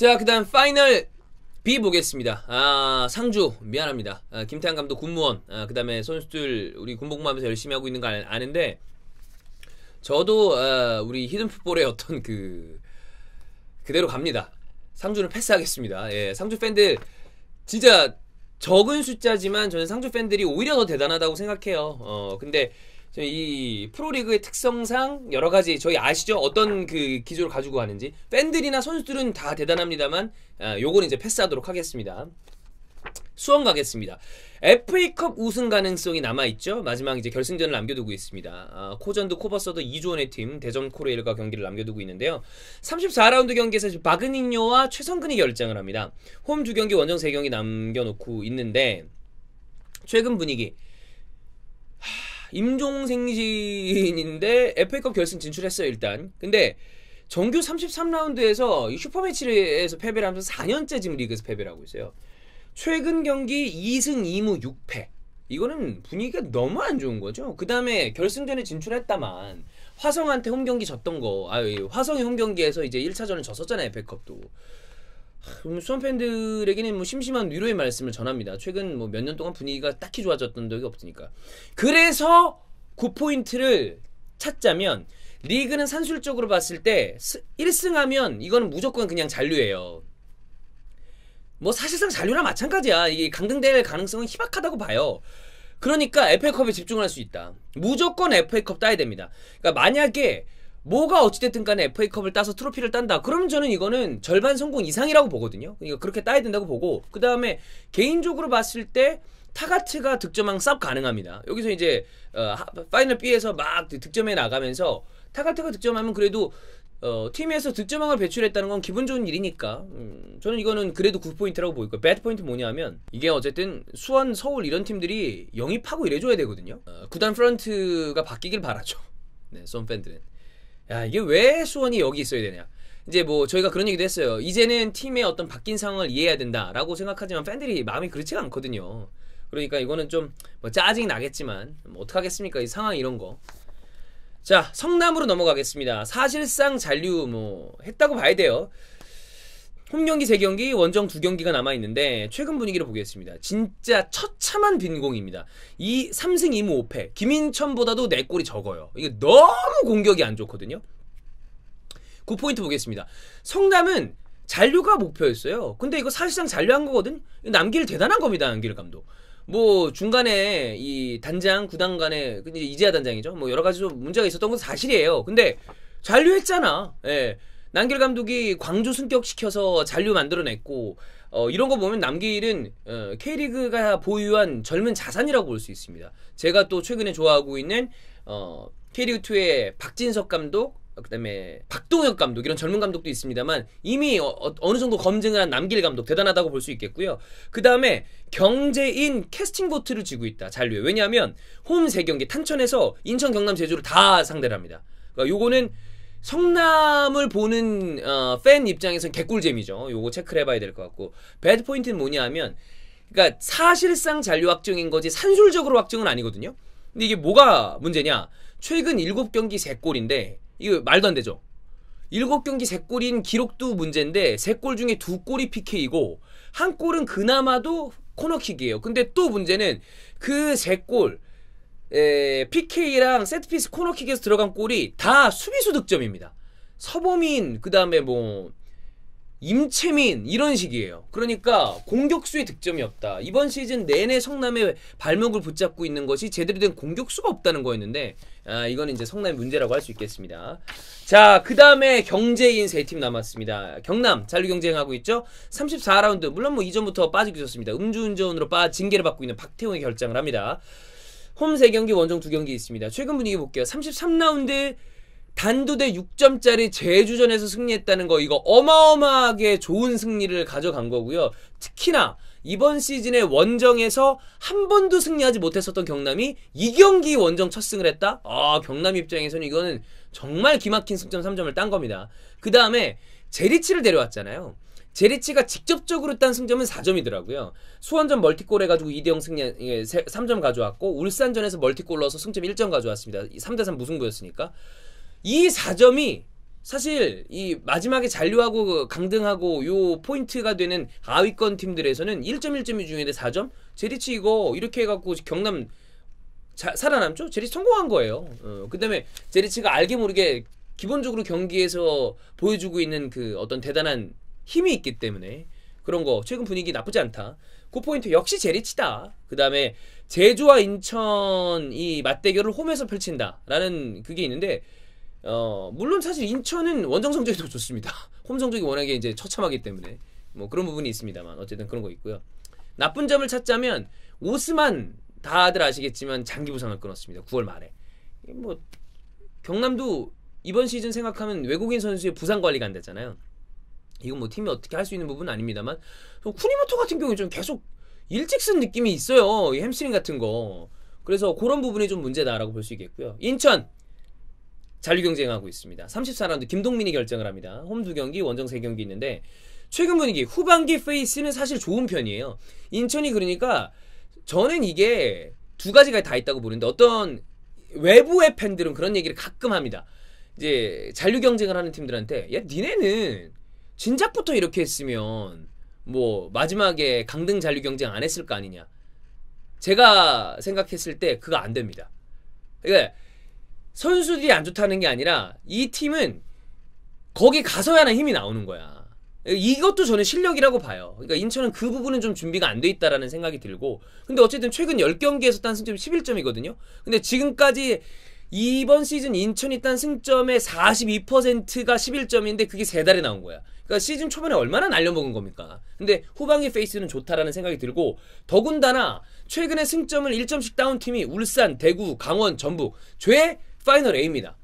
자, 그 다음 파이널 B 보겠습니다. 아, 상주, 미안합니다. 아, 김태환 감독 군무원, 아, 그 다음에 선수들, 우리 군복무하면서 열심히 하고 있는 거 아는데, 저도, 아, 우리 히든풋볼의 어떤 그, 그대로 갑니다. 상주는 패스하겠습니다. 예, 상주 팬들, 진짜 적은 숫자지만 저는 상주 팬들이 오히려 더 대단하다고 생각해요. 어, 근데 이 프로리그의 특성상 여러 가지 저희 아시죠? 어떤 그 기조를 가지고 가는지 팬들이나 선수들은 다 대단합니다만 아, 요거는 이제 패스하도록 하겠습니다. 수원 가겠습니다. FA컵 우승 가능성이 남아있죠. 마지막 이제 결승전을 남겨두고 있습니다. 아, 코전도 코버서도 2조 원의 팀 대전 코레일과 경기를 남겨두고 있는데요. 34라운드 경기에서 바그닝요와 최성근이 결정을 합니다. 홈 두 경기 원정 세 경기 남겨놓고 있는데 최근 분위기 하... 임종생신인데 FA컵 결승 진출했어요 일단. 근데 정규 33라운드에서 슈퍼매치에서 패배를 하면서 4년째 지금 리그에서 패배를 하고 있어요. 최근 경기 2승 2무 6패. 이거는 분위기가 너무 안 좋은 거죠. 그 다음에 결승전에 진출했다만 화성한테 홈 경기 졌던 거, 아유 예, 화성이 홈 경기에서 이제 1차전을 졌었잖아요, 백컵도. 음, 수원 팬들에게는 뭐 심심한 위로의 말씀을 전합니다. 최근 뭐 몇 년 동안 분위기가 딱히 좋아졌던 적이 없으니까. 그래서 9포인트를 찾자면 리그는 산술적으로 봤을 때 1승하면 이거는 무조건 그냥 잔류예요. 뭐 사실상 잔류나 마찬가지야. 이게 강등될 가능성은 희박하다고 봐요. 그러니까 FA컵에 집중을 할 수 있다. 무조건 FA컵 따야 됩니다. 그러니까 만약에 뭐가 어찌됐든 간에 FA컵을 따서 트로피를 딴다. 그러면 저는 이거는 절반 성공 이상이라고 보거든요. 그러니까 그렇게 따야 된다고 보고 그 다음에 개인적으로 봤을 때 타가트가 득점왕 쌉 가능합니다. 여기서 이제 어, 파이널 B에서 막 득점해 나가면서 타가트가 득점하면 그래도 어, 팀에서 득점왕을 배출했다는 건 기분 좋은 일이니까 음, 저는 이거는 그래도 굿포인트라고 보일 거예요 배드 포인트 뭐냐면 이게 어쨌든 수원, 서울 이런 팀들이 영입하고 이래줘야 되거든요. 어, 구단 프런트가 바뀌길 바라죠. 네, 썸 팬들은. 야, 이게 왜 수원이 여기 있어야 되냐. 이제 뭐 저희가 그런 얘기도 했어요. 이제는 팀의 어떤 바뀐 상황을 이해해야 된다라고 생각하지만 팬들이 마음이 그렇지가 않거든요. 그러니까 이거는 좀뭐 짜증이 나겠지만 뭐 어떡하겠습니까? 이 상황 이런 거. 자, 성남으로 넘어가겠습니다. 사실상 잔류 뭐 했다고 봐야 돼요. 홈경기 3경기, 원정 2경기가 남아있는데 최근 분위기를 보겠습니다. 진짜 처참한 빈공입니다. 이 3승 2무 5패, 김인천보다도 내골이 네 적어요. 이게 너무 공격이 안 좋거든요. 9포인트 보겠습니다. 성남은 잔류가 목표였어요. 근데 이거 사실상 잔류한 거거든? 남길 대단한 겁니다, 남길 감독. 뭐 중간에 이 단장, 구단 간에 이제 이재하 단장이죠. 뭐 여러 가지 좀 문제가 있었던 건 사실이에요. 근데 잔류했잖아. 예. 남길 감독이 광주 승격시켜서 잔류 만들어냈고 어, 이런 거 보면 남길은 어, K리그가 보유한 젊은 자산이라고 볼 수 있습니다. 제가 또 최근에 좋아하고 있는 어, K리그2의 박진석 감독 그다음에 박동혁 감독 이런 젊은 감독도 있습니다만 이미 어, 어 느 정도 검증을 한 남길 감독 대단하다고 볼 수 있겠고요. 그다음에 경제인 캐스팅 보트를 쥐고 있다. 잔류에. 왜냐하면 홈 세 경기 탄천에서 인천 경남 제주를 다 상대를 합니다. 그러니까 요거는 성남을 보는 어, 팬 입장에선 개꿀잼이죠. 요거 체크를 해봐야 될 것 같고 배드 포인트는 뭐냐하면 그러니까 사실상 잔류 확정인 거지 산술적으로 확정은 아니거든요. 근데 이게 뭐가 문제냐? 최근 7경기 3골인데 이거 말도 안 되죠. 7경기 3골인 기록도 문제인데 3골 중에 두골이 PK이고 한 골은 그나마도 코너킥이에요. 근데 또 문제는 그 3골 에, PK랑 세트피스 코너킥에서 들어간 골이 다 수비수 득점입니다. 서범인 그다음에 뭐 임채민 이런 식이에요. 그러니까 공격수의 득점이 없다. 이번 시즌 내내 성남의 발목을 붙잡고 있는 것이 제대로 된 공격수가 없다는 거였는데 아, 이건 이제 성남의 문제라고 할 수 있겠습니다. 자, 그다음에 경제인 세 팀 남았습니다. 경남 잔류 경쟁하고 있죠. 34라운드 물론 뭐 이전부터 빠지게 됐습니다. 음주운전으로 빠진계를 받고 있는 박태웅의 결정을 합니다. 홈 3경기 원정 2경기 있습니다. 최근 분위기 볼게요. 33라운드 단두대 6점짜리 제주전에서 승리했다는 거 이거 어마어마하게 좋은 승리를 가져간 거고요. 특히나 이번 시즌에 원정에서 한 번도 승리하지 못했었던 경남이 2경기 원정 첫 승을 했다? 아 경남 입장에서는 이거는 정말 기막힌 승점 3점을 딴 겁니다. 그 다음에 제리치를 데려왔잖아요. 제리치가 직접적으로 딴 승점은 4점이더라고요. 수원전 멀티골 해가지고 2대0 승리, 예, 3점 가져왔고, 울산전에서 멀티골 넣어서 승점 1점 가져왔습니다. 3대3 무승부였으니까. 이 4점이 사실 이 마지막에 잔류하고 강등하고 요 포인트가 되는 아위권 팀들에서는 1.1점이 점 중요한데 4점? 제리치 이거 이렇게 해갖고 경남 자, 살아남죠? 제리치 성공한 거예요. 어, 그 다음에 제리치가 알게 모르게 기본적으로 경기에서 보여주고 있는 그 어떤 대단한 힘이 있기 때문에 그런 거 최근 분위기 나쁘지 않다. 9포인트 역시 제리치다. 그 다음에 제주와 인천이 맞대결을 홈에서 펼친다라는 그게 있는데 어 물론 사실 인천은 원정 성적이 더 좋습니다. 홈 성적이 워낙에 이제 처참하기 때문에 뭐 그런 부분이 있습니다만 어쨌든 그런 거 있고요. 나쁜 점을 찾자면 오스만 다들 아시겠지만 장기 부상을 끊었습니다. 9월 말에 뭐 경남도 이번 시즌 생각하면 외국인 선수의 부상 관리가 안 되잖아요. 이건 뭐 팀이 어떻게 할 수 있는 부분은 아닙니다만 쿠니모토 같은 경우는 좀 계속 일찍 쓴 느낌이 있어요. 이 햄스트링 같은 거. 그래서 그런 부분이 좀 문제다라고 볼 수 있겠고요. 인천 잔류 경쟁하고 있습니다. 34라운드 김동민이 결정을 합니다. 홈 두 경기, 원정 세 경기 있는데 최근 분위기 후반기 페이스는 사실 좋은 편이에요. 인천이 그러니까 저는 이게 두 가지가 다 있다고 보는데 어떤 외부의 팬들은 그런 얘기를 가끔 합니다. 이제 잔류 경쟁을 하는 팀들한테 야 니네는 진작부터 이렇게 했으면 뭐 마지막에 강등 잔류 경쟁 안 했을 거 아니냐. 제가 생각했을 때 그거 안 됩니다. 그러니까 선수들이 안 좋다는 게 아니라 이 팀은 거기 가서야나 힘이 나오는 거야. 이것도 저는 실력이라고 봐요. 그러니까 인천은 그 부분은 좀 준비가 안 돼 있다라는 생각이 들고 근데 어쨌든 최근 10경기에서 딴승점 11점이거든요. 근데 지금까지 이번 시즌 인천이 딴 승점의 42%가 11점인데 그게 세 달에 나온 거야. 그러니까 시즌 초반에 얼마나 날려먹은 겁니까? 근데 후반기 페이스는 좋다라는 생각이 들고 더군다나 최근에 승점을 1점씩 다운 팀이 울산, 대구, 강원, 전북 죄 파이널 A입니다.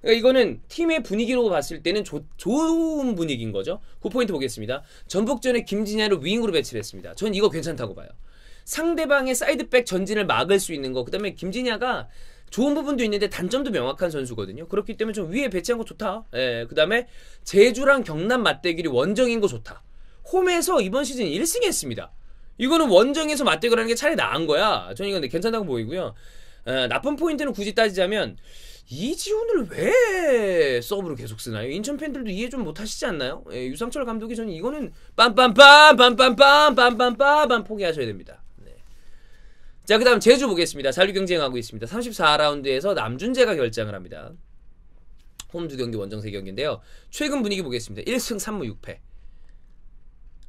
그러니까 이거는 팀의 분위기로 봤을 때는 조, 좋은 분위기인 거죠. 9포인트 그 보겠습니다. 전북전에 김진야를 윙으로 배치를 했습니다. 전 이거 괜찮다고 봐요. 상대방의 사이드백 전진을 막을 수 있는 거. 그다음에 김진야가 좋은 부분도 있는데 단점도 명확한 선수거든요. 그렇기 때문에 좀 위에 배치한 거 좋다. 예, 그 다음에 제주랑 경남 맞대결이 원정인 거 좋다. 홈에서 이번 시즌 1승 했습니다. 이거는 원정에서 맞대결 하는 게 차라리 나은 거야. 저는 이건 괜찮다고 보이고요. 어, 나쁜 포인트는 굳이 따지자면 이지훈을 왜 서브로 계속 쓰나요? 인천 팬들도 이해 좀 못하시지 않나요? 예, 유상철 감독이 저는 이거는 빰빰빰 빰빰빰 빰빰빰 빰빰 포기하셔야 됩니다. 자, 그 다음 제주 보겠습니다. 잔류 경쟁하고 있습니다. 34라운드에서 남준재가 결장을 합니다. 홈 두 경기, 원정 세 경기인데요. 최근 분위기 보겠습니다. 1승 3무 6패.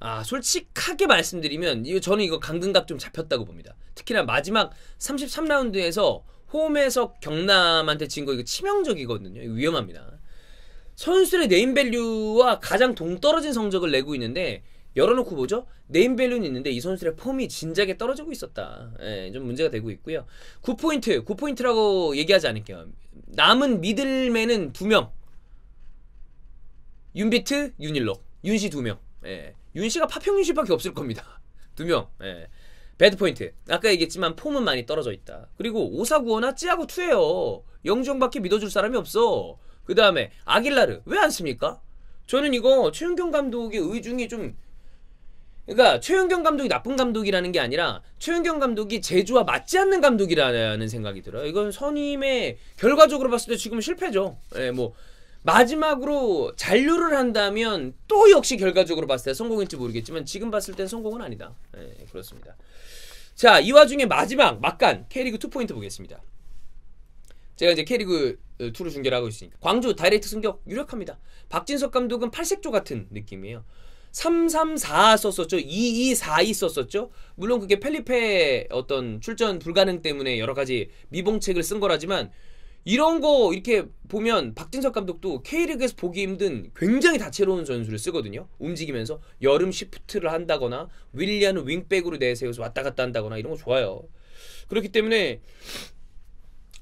아, 솔직하게 말씀드리면 이거 저는 이거 강등각 좀 잡혔다고 봅니다. 특히나 마지막 33라운드에서 홈에서 경남한테 진 거 이거 치명적이거든요. 이거 위험합니다. 선수들의 네임밸류와 가장 동떨어진 성적을 내고 있는데 열어놓고 보죠. 네임밸류는 있는데 이 선수들의 폼이 진작에 떨어지고 있었다. 예, 좀 문제가 되고 있고요. 9포인트, 9포인트라고 얘기하지 않을게요. 남은 미들맨은 두명 윤비트, 윤일록, 윤씨 두명 예, 윤씨가 파평 윤씨밖에 없을 겁니다. 두명 예. 배드 포인트. 아까 얘기했지만 폼은 많이 떨어져 있다. 그리고 오사구어나 찌하고 투예요. 영종밖에 믿어줄 사람이 없어. 그 다음에 아길라르 왜 안 씁니까? 저는 이거 최윤경 감독의 의중이 좀 그러니까 최윤경 감독이 나쁜 감독이라는 게 아니라 최윤경 감독이 제주와 맞지 않는 감독이라는 생각이 들어요. 이건 선임의 결과적으로 봤을 때 지금 실패죠. 예, 뭐 마지막으로 잔류를 한다면 또 역시 결과적으로 봤을 때 성공일지 모르겠지만 지금 봤을 땐 성공은 아니다. 예, 그렇습니다. 자, 이 와중에 마지막 막간 K리그 2 포인트 보겠습니다. 제가 이제 K리그 2를 어, 중계를 하고 있으니까 광주 다이렉트 승격 유력합니다. 박진석 감독은 팔색조 같은 느낌이에요. 334 썼었죠. 2242 썼었죠. 물론 그게 펠리페 어떤 출전 불가능 때문에 여러 가지 미봉책을 쓴 거라지만 이런 거 이렇게 보면 박진석 감독도 K리그에서 보기 힘든 굉장히 다채로운 전술을 쓰거든요. 움직이면서 여름 시프트를 한다거나 윌리안을 윙백으로 내세워서 왔다 갔다 한다거나 이런 거 좋아요. 그렇기 때문에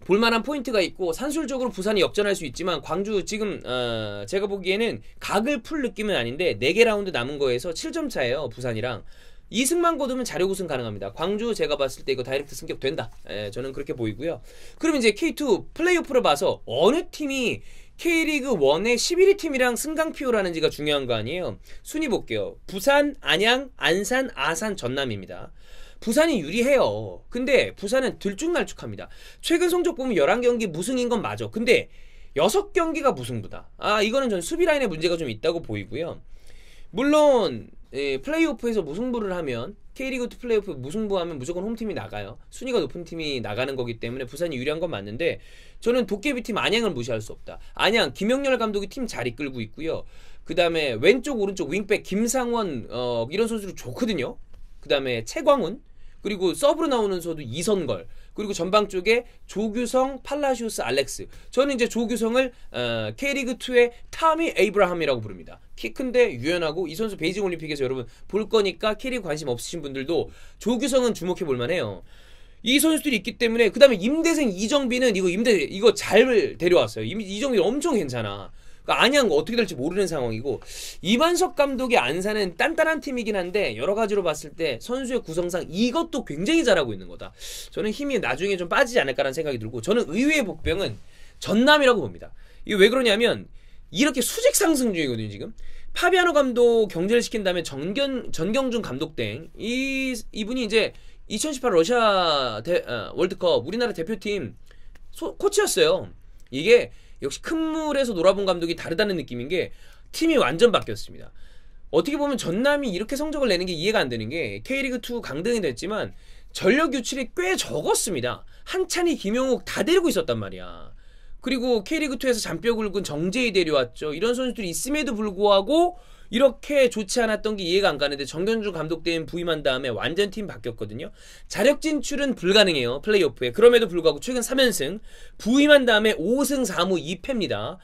볼만한 포인트가 있고 산술적으로 부산이 역전할 수 있지만 광주 지금 어 제가 보기에는 각을 풀 느낌은 아닌데 4개 라운드 남은 거에서 7점 차예요 부산이랑 2승만 거두면 자료 우승 가능합니다. 광주 제가 봤을 때 이거 다이렉트 승격 된다. 예, 저는 그렇게 보이고요. 그럼 이제 K2 플레이오프를 봐서 어느 팀이 K리그 1의 11위 팀이랑 승강 피오라는지가 중요한 거 아니에요. 순위 볼게요. 부산, 안양, 안산, 아산, 전남입니다. 부산이 유리해요. 근데 부산은 들쭉날쭉합니다. 최근 성적 보면 11경기 무승인 건 맞아. 근데 6경기가 무승부다. 아, 이거는 전 수비 라인에 문제가 좀 있다고 보이고요. 물론 예, 플레이오프에서 무승부를 하면 K리그 2 플레이오프 무승부하면 무조건 홈팀이 나가요. 순위가 높은 팀이 나가는 거기 때문에 부산이 유리한 건 맞는데 저는 도깨비팀 안양을 무시할 수 없다. 안양 김영렬 감독이 팀 잘 이끌고 있고요. 그다음에 왼쪽 오른쪽 윙백 김상원 어, 이런 선수를 좋거든요. 그다음에 최광훈 그리고 서브로 나오는 서수 이선걸 그리고 전방 쪽에 조규성, 팔라시오스, 알렉스. 저는 이제 조규성을 어, K리그 2의 타미 에이브라함이라고 부릅니다. 키 큰데 유연하고 이 선수 베이징 올림픽에서 여러분 볼 거니까 K리그 관심 없으신 분들도 조규성은 주목해 볼 만해요. 이 선수들이 있기 때문에 그다음에 임대생 이정빈은 이거 임대 이거 잘 데려왔어요. 임, 이정빈 엄청 괜찮아. 그러니까 안양 어떻게 될지 모르는 상황이고 이반석 감독이 안산은 딴딴한 팀이긴 한데 여러 가지로 봤을 때 선수의 구성상 이것도 굉장히 잘하고 있는 거다. 저는 힘이 나중에 좀 빠지지 않을까라는 생각이 들고 저는 의외의 복병은 전남이라고 봅니다. 이게 왜 그러냐면 이렇게 수직 상승 중이거든요 지금. 파비아노 감독 경제를 시킨 다음에 정견 전경준 감독 등 이, 이분이 이제 2018 러시아 대, 어, 월드컵 우리나라 대표팀 소, 코치였어요. 이게 역시 큰 물에서 놀아본 감독이 다르다는 느낌인 게 팀이 완전 바뀌었습니다. 어떻게 보면 전남이 이렇게 성적을 내는 게 이해가 안 되는 게 K리그2 강등이 됐지만 전력 유출이 꽤 적었습니다. 한찬이, 김용욱 다 데리고 있었단 말이야. 그리고 K리그2에서 잔뼈 굵은 정재희 데려왔죠. 이런 선수들이 있음에도 불구하고 이렇게 좋지 않았던 게 이해가 안 가는데 정견주 감독 대행 부임한 다음에 완전 팀 바뀌었거든요. 자력 진출은 불가능해요. 플레이오프에. 그럼에도 불구하고 최근 3연승 부임한 다음에 5승 4무 2패입니다.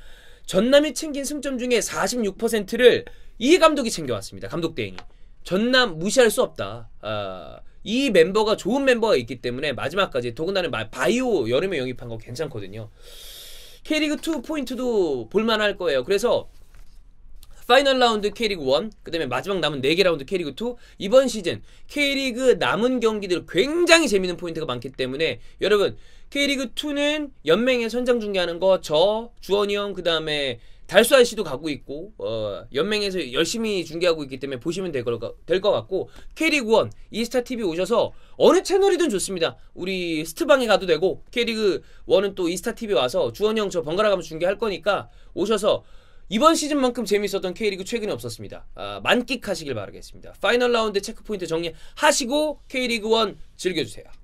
전남이 챙긴 승점 중에 46%를 이 감독이 챙겨왔습니다. 감독 대행이. 전남 무시할 수 없다. 아, 이 멤버가 좋은 멤버가 있기 때문에 마지막까지 더군다나 바이오 여름에 영입한 거 괜찮거든요. K리그2 포인트도 볼만할 거예요. 그래서 파이널 라운드 K리그 1, 그 다음에 마지막 남은 4개 라운드 K리그 2, 이번 시즌 K리그 남은 경기들 굉장히 재밌는 포인트가 많기 때문에 여러분 K리그2는 연맹에 선장 중계하는 거 저, 주원이 형, 그 다음에 달수아 씨도 가고 있고 어, 연맹에서 열심히 중계하고 있기 때문에 보시면 될것 같고 K리그1 이스타TV 오셔서 어느 채널이든 좋습니다 우리 스트방에 가도 되고 K리그1은 또 이스타TV 와서 주원이 형 저 번갈아가면서 중계할 거니까 오셔서 이번 시즌만큼 재밌었던 K리그 최근에 없었습니다. 아, 만끽하시길 바라겠습니다. 파이널 라운드 체크포인트 정리하시고 K리그 1 즐겨주세요.